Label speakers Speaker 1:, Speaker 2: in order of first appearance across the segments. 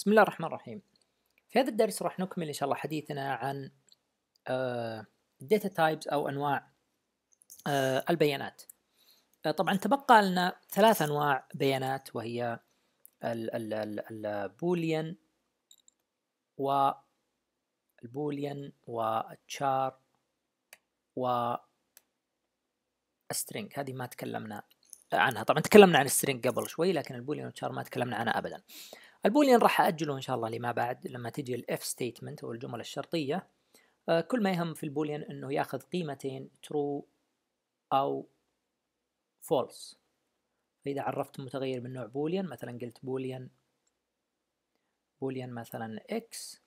Speaker 1: بسم الله الرحمن الرحيم في هذا الدرس راح نكمل إن شاء الله حديثنا عن داتا آه، تايبس أو أنواع آه، البيانات آه، طبعا تبقى لنا ثلاث أنواع بيانات وهي البوليان و البوليان والتشار و string هذه ما تكلمنا عنها طبعا تكلمنا عن السترينج قبل شوي لكن البوليان والتشار ما تكلمنا عنها أبدا البولين راح أأجله إن شاء الله لما بعد لما تجي الإف ستيتمنت أو الجمل الشرطية آه، كل ما يهم في البولين أنه ياخذ قيمتين true أو false فإذا عرفت متغير من نوع بولين مثلا قلت بولين بولين مثلا x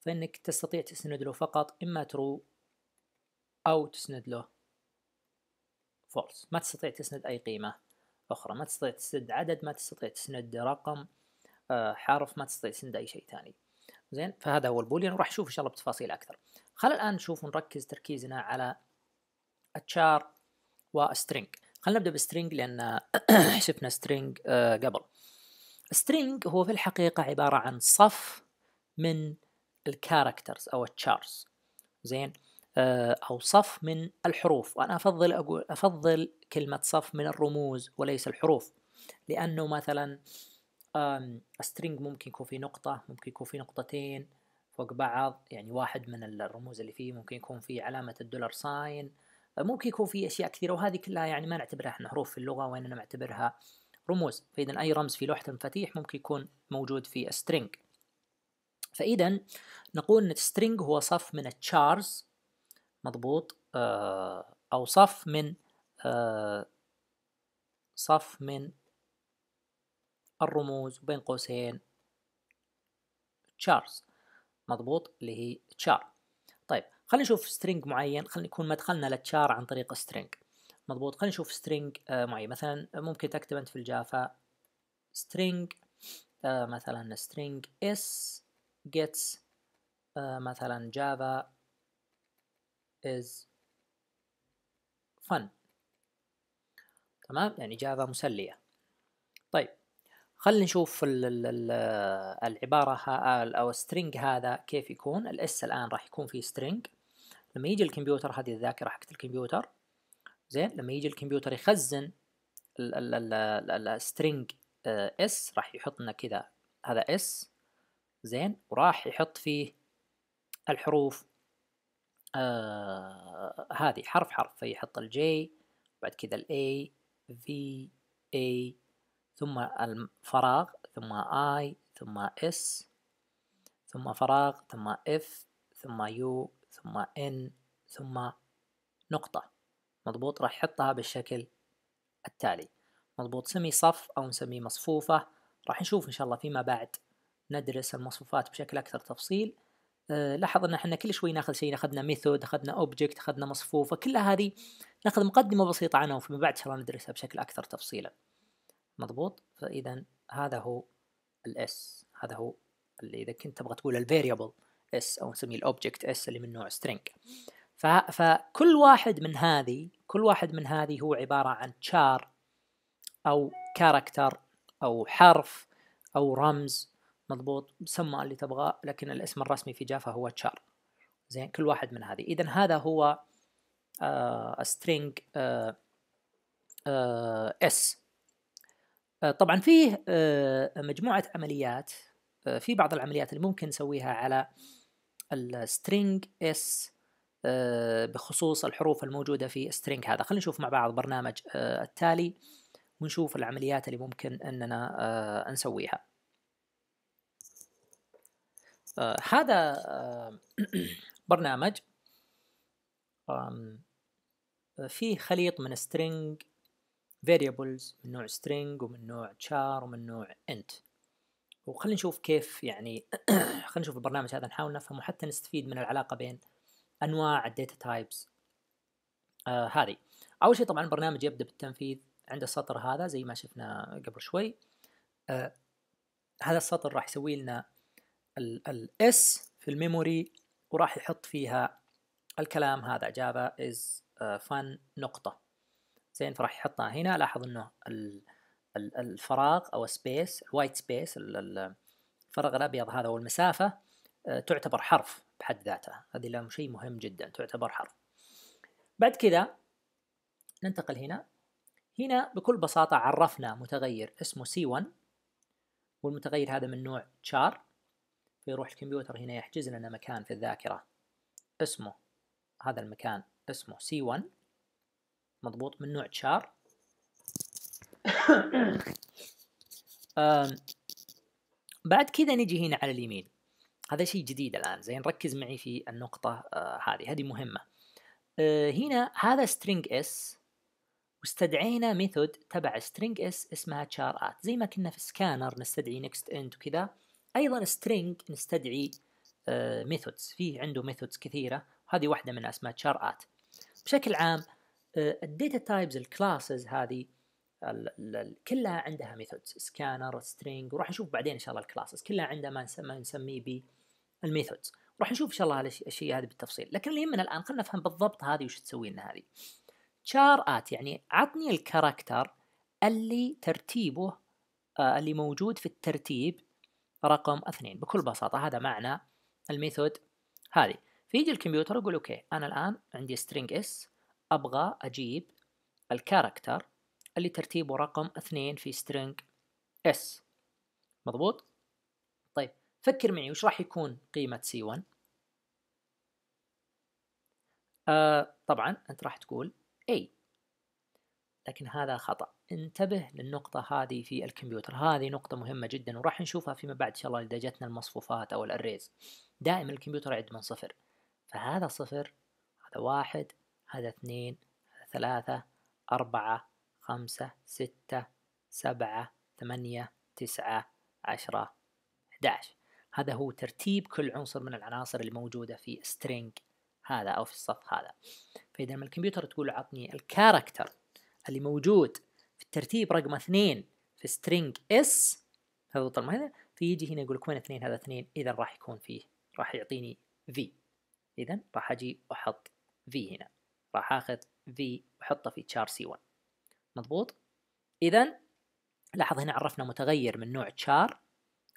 Speaker 1: فإنك تستطيع تسند له فقط إما true أو تسند له false ما تستطيع تسند أي قيمة أخرى ما تستطيع تسند عدد ما تستطيع تسند رقم آه، حرف ما تستطيع تسند اي شيء ثاني زين فهذا هو البوليان يعني وراح نشوف ان شاء الله بتفاصيل اكثر خلينا الان نشوف ونركز تركيزنا على اتشار وسترينج خلينا نبدا بسترينج لان شفنا سترينج آه، قبل سترينج هو في الحقيقه عباره عن صف من الكاركترز او التشارز زين آه، او صف من الحروف وانا افضل اقول افضل كلمه صف من الرموز وليس الحروف لانه مثلا سترينج ممكن يكون فيه نقطة ممكن يكون فيه نقطتين فوق بعض يعني واحد من الرموز اللي فيه ممكن يكون فيه علامة الدولار ساين ممكن يكون فيه أشياء كثيرة وهذه كلها يعني ما نعتبرها احنا حروف في اللغة وإننا نعتبرها رموز فإذا أي رمز في لوحة المفاتيح ممكن يكون موجود في سترينج فإذا نقول أن سترينج هو صف من التشارز مضبوط آه، أو صف من آه، صف من الرموز بين قوسين تشارز مضبوط اللي هي تشار طيب خلينا نشوف سترينج معين خلينا يكون مدخلنا للتشار عن طريق سترينج مضبوط خلينا نشوف سترينج آه، معين مثلا آه، ممكن تكتب انت في الجافا آه، سترينج مثلا سترينج اس gets مثلا جافا is fun تمام يعني جافا مسلية طيب خلينا نشوف ال ال العبارة أو string هذا كيف يكون الاس الآن راح يكون في string لما يجي الكمبيوتر هذه الذاكرة حقت الكمبيوتر زين لما يجي الكمبيوتر يخزن السترينج اس آه، راح يحط لنا كذا هذا اس زين وراح يحط فيه الحروف آه هذه حرف حرف فيحط الجي بعد كذا الاي في اي ثم الفراغ ثم I ثم S ثم فراغ ثم F ثم U ثم N ثم نقطة مضبوط راح يحطها بالشكل التالي مضبوط سمي صف أو نسميه مصفوفة راح نشوف إن شاء الله فيما بعد ندرس المصفوفات بشكل أكثر تفصيل آه، لاحظ ان احنا كل شوي ناخذ شيء اخذنا ميثود اخذنا اوبجكت اخذنا مصفوفه كلها هذه ناخذ مقدمه بسيطه عنها وفيما بعد ان شاء الله ندرسها بشكل اكثر تفصيلا مضبوط فاذا هذا هو الاس هذا هو اللي اذا كنت تبغى تقول الفاريبل اس او نسميه الاوبجكت اس اللي من نوع سترينج فكل واحد من هذه كل واحد من هذه هو عباره عن char او كاركتر او حرف او رمز مضبوط سمى اللي تبغاه لكن الاسم الرسمي في جافا هو char زين كل واحد من هذه اذا هذا هو سترينج uh, اس آه، طبعا فيه آه، مجموعة عمليات آه، في بعض العمليات اللي ممكن نسويها على السترينج اس بخصوص الحروف الموجودة في string هذا خلينا نشوف مع بعض برنامج التالي ونشوف العمليات اللي ممكن أننا نسويها هذا برنامج فيه خليط من string variables من نوع string ومن نوع char ومن نوع int وخلينا نشوف كيف يعني خلينا نشوف البرنامج هذا نحاول نفهمه حتى نستفيد من العلاقة بين أنواع الداتا تايبس آه هذه أول شيء طبعا البرنامج يبدأ بالتنفيذ عند السطر هذا زي ما شفنا قبل شوي آه هذا السطر راح يسوي لنا الاس في الميموري وراح يحط فيها الكلام هذا جافا از فن نقطة زين فراح يحطها هنا لاحظ انه الفراغ او سبيس الوايت سبيس الفراغ الابيض هذا والمسافه آه، تعتبر حرف بحد ذاتها هذه شيء مهم جدا تعتبر حرف بعد كذا ننتقل هنا هنا بكل بساطة عرفنا متغير اسمه C1 والمتغير هذا من نوع char فيروح الكمبيوتر هنا يحجز لنا مكان في الذاكرة اسمه هذا المكان اسمه C1 مضبوط من نوع تشار بعد كذا نجي هنا على اليمين هذا شيء جديد الآن زين ركز معي في النقطة آه، هذه هذه مهمة آه، هنا هذا string s واستدعينا ميثود تبع string s اسمها char at زي ما كنا في سكانر نستدعي next end وكذا أيضا string نستدعي ميثودز آه، في عنده ميثودز كثيرة هذه واحدة من اسمها char at بشكل عام آه، الداتا تايبز الكلاسز هذه كلها عندها ميثودز سكانر سترينج وراح نشوف بعدين ان شاء الله الكلاسز كلها عندها ما نسميه بالميثودز راح نشوف ان شاء الله الشيء هذا بالتفصيل لكن اللي يهمنا الان خلينا نفهم بالضبط هذه وش تسوي لنا هذه شار ات يعني عطني الكاركتر اللي ترتيبه آه اللي موجود في الترتيب رقم اثنين بكل بساطه هذا معنى الميثود هذه فيجي الكمبيوتر يقول اوكي انا الان عندي string اس أبغى أجيب الكاركتر اللي ترتيبه رقم اثنين في string s مضبوط؟ طيب فكر معي وش راح يكون قيمة C1 آه طبعا أنت راح تقول A لكن هذا خطأ انتبه للنقطة هذه في الكمبيوتر هذه نقطة مهمة جدا وراح نشوفها فيما بعد إن شاء الله إذا جتنا المصفوفات أو الأريز دائما الكمبيوتر يعد من صفر فهذا صفر هذا واحد هذا اثنين ثلاثة أربعة خمسة ستة سبعة ثمانية تسعة عشرة احداش هذا هو ترتيب كل عنصر من العناصر اللي موجودة في string هذا أو في الصف هذا فإذا لما الكمبيوتر تقول له عطني الكاركتر اللي موجود في الترتيب رقم اثنين في string s هذا طالما هذا فيجي هنا يقول لك وين اثنين هذا اثنين إذا راح يكون فيه راح يعطيني v إذا راح أجي وأحط v هنا راح اخذ في واحطه في char c1 مضبوط اذا لاحظ هنا عرفنا متغير من نوع char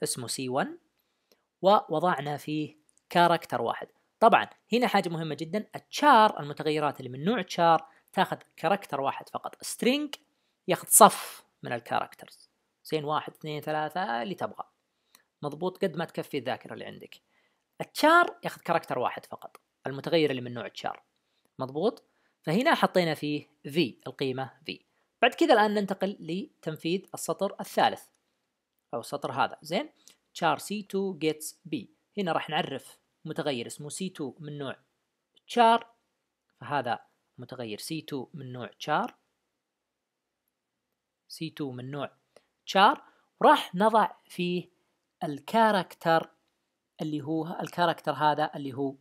Speaker 1: اسمه c1 ووضعنا فيه كاركتر واحد طبعا هنا حاجه مهمه جدا التشار المتغيرات اللي من نوع تشار تاخذ كاركتر واحد فقط string ياخذ صف من الكاركترز زين واحد اثنين ثلاثة اللي تبغى مضبوط قد ما تكفي الذاكرة اللي عندك التشار ياخذ كاركتر واحد فقط المتغير اللي من نوع تشار مضبوط فهنا حطينا فيه V القيمة V بعد كذا الآن ننتقل لتنفيذ السطر الثالث أو السطر هذا زين char c2 gets b هنا راح نعرف متغير اسمه c2 من نوع char فهذا متغير c2 من نوع char c2 من نوع char وراح نضع فيه الكاركتر اللي هو الكاركتر هذا اللي هو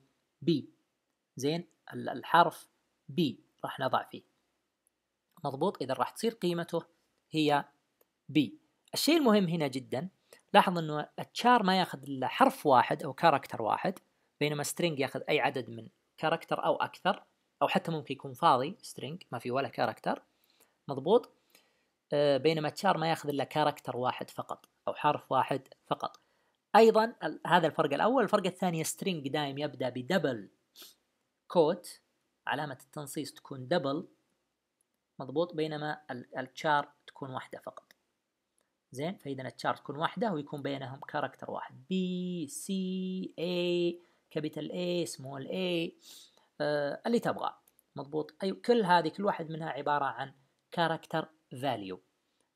Speaker 1: b زين الحرف B راح نضع فيه مضبوط إذا راح تصير قيمته هي B الشيء المهم هنا جدا لاحظ أنه التشار ما ياخذ إلا حرف واحد أو كاركتر واحد بينما string ياخذ أي عدد من كاركتر أو أكثر أو حتى ممكن يكون فاضي string ما في ولا كاركتر مضبوط آه، بينما تشار ما ياخذ إلا كاركتر واحد فقط أو حرف واحد فقط ايضا هذا الفرق الاول الفرق الثاني سترينج دايم يبدا بدبل كوت علامة التنصيص تكون دبل مضبوط بينما الشار تكون واحدة فقط زين فإذا الشار تكون واحدة ويكون بينهم كاركتر واحد بي سي اي كابيتال اي سمول اي آه اللي تبغاه مضبوط أي كل هذه كل واحد منها عبارة عن كاركتر فاليو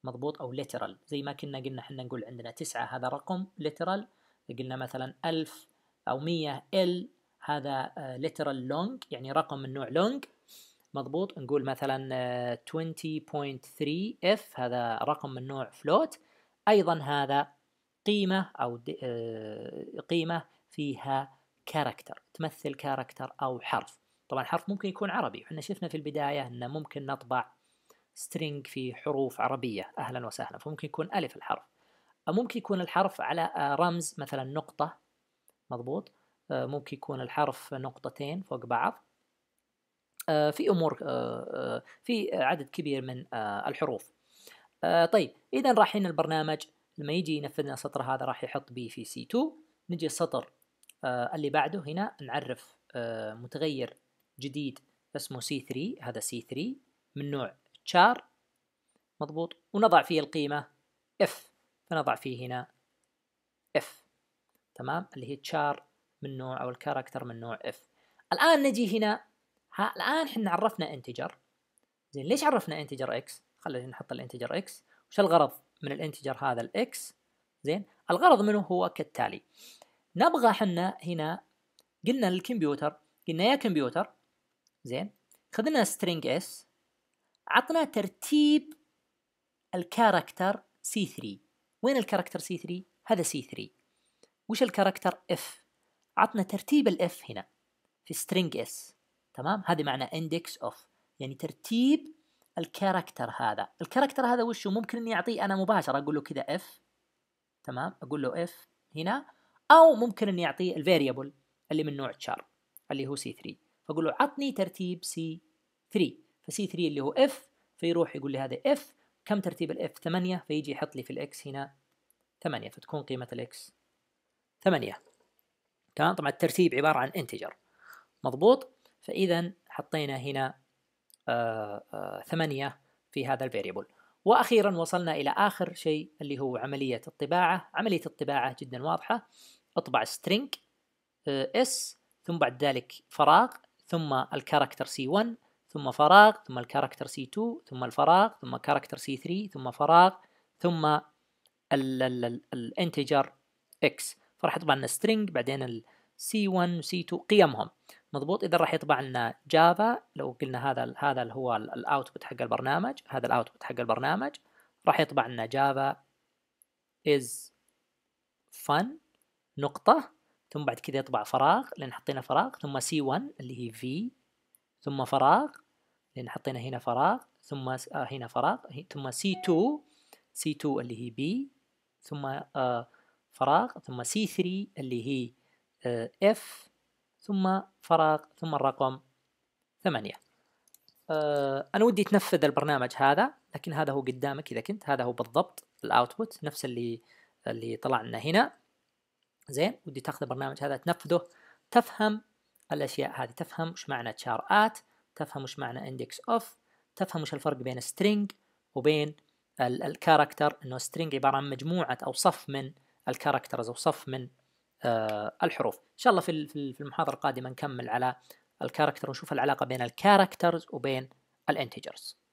Speaker 1: مضبوط أو لترال زي ما كنا قلنا احنا نقول عندنا تسعة هذا رقم لترال قلنا مثلا ألف أو مية ال هذا لترال آه، لونج يعني رقم من نوع لونج مضبوط نقول مثلا 20.3 آه، اف هذا رقم من نوع فلوت ايضا هذا قيمه او آه، قيمه فيها كاركتر تمثل كاركتر او حرف طبعا حرف ممكن يكون عربي احنا شفنا في البدايه انه ممكن نطبع سترينج في حروف عربيه اهلا وسهلا فممكن يكون الف الحرف او ممكن يكون الحرف على رمز مثلا نقطه مضبوط آه، ممكن يكون الحرف نقطتين فوق بعض آه، في امور آه، في عدد كبير من الحروف طيب اذا رايحين البرنامج لما يجي ينفذنا السطر هذا راح يحط بي في سي 2 نجي السطر اللي بعده هنا نعرف متغير جديد اسمه سي 3 هذا سي 3 من نوع char مضبوط ونضع فيه القيمة اف فنضع فيه هنا اف تمام اللي هي char من نوع او الكاركتر من نوع اف الان نجي هنا ها الان احنا عرفنا انتجر زين ليش عرفنا انتجر اكس خلينا نحط الانتجر اكس وش الغرض من الانتجر هذا الاكس زين الغرض منه هو كالتالي نبغى حنا هنا قلنا للكمبيوتر قلنا يا كمبيوتر زين خذنا سترينج اس عطنا ترتيب الكاركتر سي 3 وين الكاركتر سي 3 هذا سي 3 وش الكاركتر اف عطنا ترتيب الاف هنا في string s تمام هذه معنى index of يعني ترتيب الكاركتر هذا الكاركتر هذا هو ممكن اني اعطيه انا مباشره اقول له كذا اف تمام اقول له اف هنا او ممكن اني اعطيه الفاريبل اللي من نوع char اللي هو سي 3 فاقول له عطني ترتيب سي 3 فسي 3 اللي هو اف فيروح يقول لي هذا اف كم ترتيب الاف 8 فيجي يحط لي في الاكس هنا 8 فتكون قيمه الاكس 8 تمام طبعا الترتيب عباره عن انتجر مضبوط فاذا حطينا هنا آه، آه، ثمانية في هذا الفاريبل واخيرا وصلنا الى اخر شيء اللي هو عمليه الطباعه عمليه الطباعه جدا واضحه اطبع سترينج اس آه، ثم بعد ذلك فراغ ثم الكاركتر سي 1 ثم فراغ ثم الكاركتر سي 2 ثم الفراغ ثم كاركتر سي 3 ثم فراغ ثم الانتجر اكس راح يطبع لنا string بعدين ال c 1 c 2 قيمهم مضبوط اذا راح يطبع لنا جافا لو قلنا هذا الـ هذا الـ هو الاوتبوت حق البرنامج هذا الاوتبوت حق البرنامج راح يطبع لنا جافا is fun نقطة ثم بعد كذا يطبع فراغ لأن حطينا فراغ ثم c 1 اللي هي V ثم فراغ لأن حطينا هنا فراغ ثم آه، هنا فراغ ثم c 2 c 2 اللي هي B ثم آه فراغ ثم سي 3 اللي هي اف آه، ثم فراغ ثم الرقم ثمانية آه، أنا ودي تنفذ البرنامج هذا لكن هذا هو قدامك إذا كنت هذا هو بالضبط الأوتبوت نفس اللي اللي طلع لنا هنا زين ودي تاخذ البرنامج هذا تنفذه تفهم الأشياء هذه تفهم وش معنى char at تفهم وش معنى index of تفهم وش الفرق بين string وبين الكاركتر انه string عباره عن مجموعه او صف من الكاركترز او صف من آه، الحروف ان شاء الله في في المحاضره القادمه نكمل على الكاركتر ونشوف العلاقه بين الكاركترز وبين الانتجرز